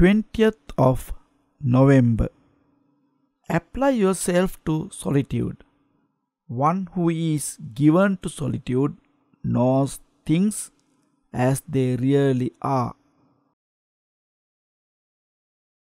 20th of November. Apply yourself to solitude. One who is given to solitude knows things as they really are.